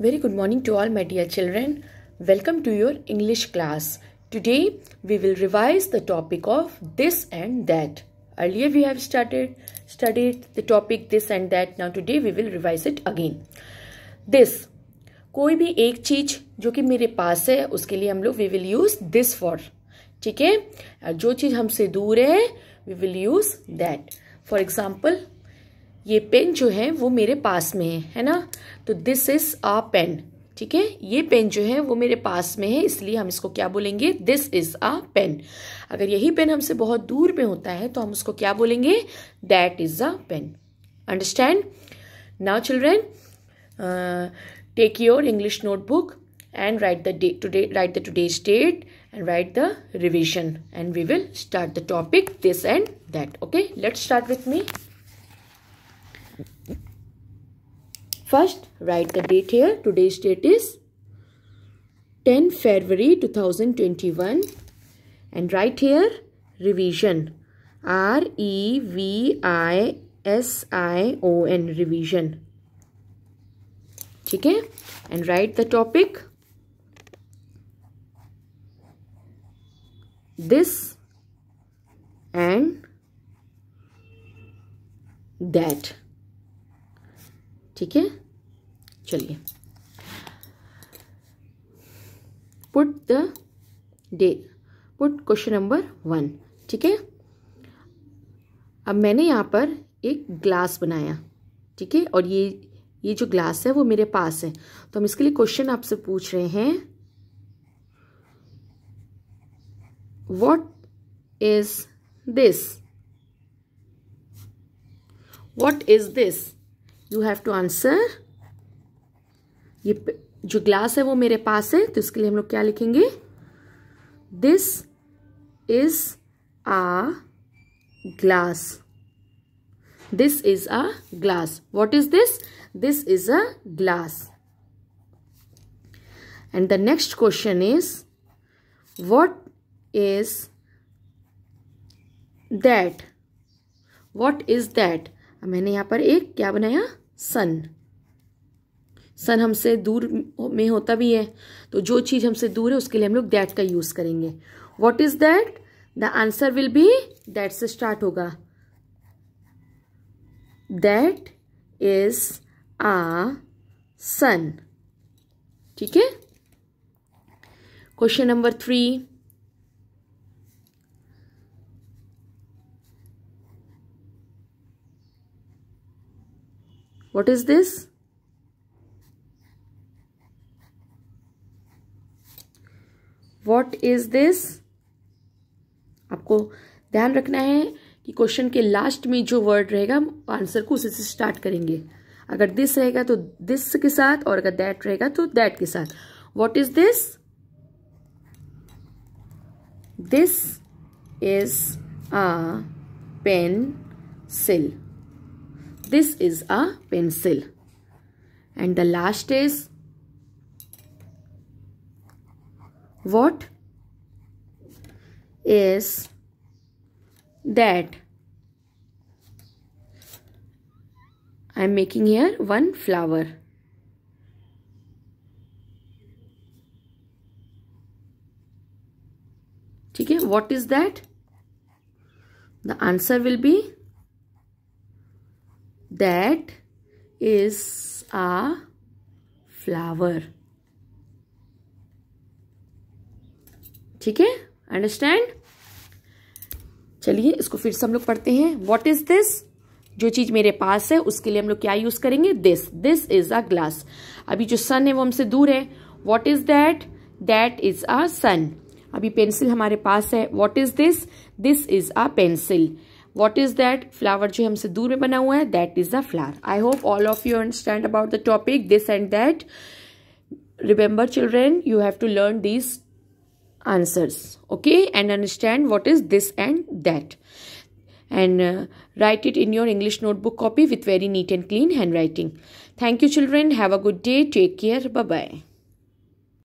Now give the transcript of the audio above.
Very good morning to all my dear children welcome to your English class today we will revise the topic of this and that earlier we have started studied the topic this and that now today we will revise it again this कोई भी एक चीज जो कि मेरे पास है उसके लिए हम लोग we will use this for ठीक है जो चीज हमसे दूर है we will use that for example ये पेन जो है वो मेरे पास में है है ना तो दिस इज़ अ पेन ठीक है ये पेन जो है वो मेरे पास में है इसलिए हम इसको क्या बोलेंगे दिस इज अ पेन अगर यही पेन हमसे बहुत दूर में होता है तो हम उसको क्या बोलेंगे that is a pen understand now children take your English notebook and write the day today write the today's date and write the revision and we will start the topic this and that okay let start with me First, write the date here. Today's date is 10 February 2021 and write here revision. R-E-V-I-S-I-O-N revision. Okay. And write the topic. this and that ठीक है चलिए put the day put question number one ठीक है अब मैंने यहाँ पर एक ग्लास बनाया ठीक है और ये ये जो ग्लास है वो मेरे पास है तो हम इसके लिए क्वेश्चन आपसे पूछ रहे हैं what is this what is this you have to answer ये जो ग्लास है वो मेरे पास है तो इसके लिए हम लोग क्या लिखेंगे this is a glass this is a glass what is this this is a glass and the next question is what is that what is that मैंने यहां पर एक क्या बनाया सन सन हमसे दूर में होता भी है तो जो चीज़ हमसे दूर है उसके लिए हम लोग दैट का यूज़ करेंगे what is that the answer will be that से स्टार्ट होगा दैट इज आ सन ठीक है question number three what is this what is this आपको ध्यान रखना है कि क्वेश्चन के लास्ट में जो वर्ड रहेगा आंसर को उसी से स्टार्ट करेंगे अगर दिस रहेगा तो दिस के साथ और अगर दैट रहेगा तो दैट के साथ what is this this is a pencil This is a pencil. And the last is what is that I am making here one flower. Okay, what is that? The answer will be that is a flower ठीक है understand चलिए इसको फिर से हम लोग पढ़ते हैं वॉट इज दिस जो चीज मेरे पास है उसके लिए हम लोग क्या यूज करेंगे this this is a glass अभी जो सन है वो हमसे दूर है what is that that is a sun अभी पेंसिल हमारे पास है what is this this is a pencil what is that flower जो हमसे दूर में बना हुआ है that is the flower I hope all of you understand about the topic this and that remember children you have to learn these answers okay and understand what is this and that and uh, write it in your english notebook copy with very neat and clean handwriting thank you children have a good day take care bye bye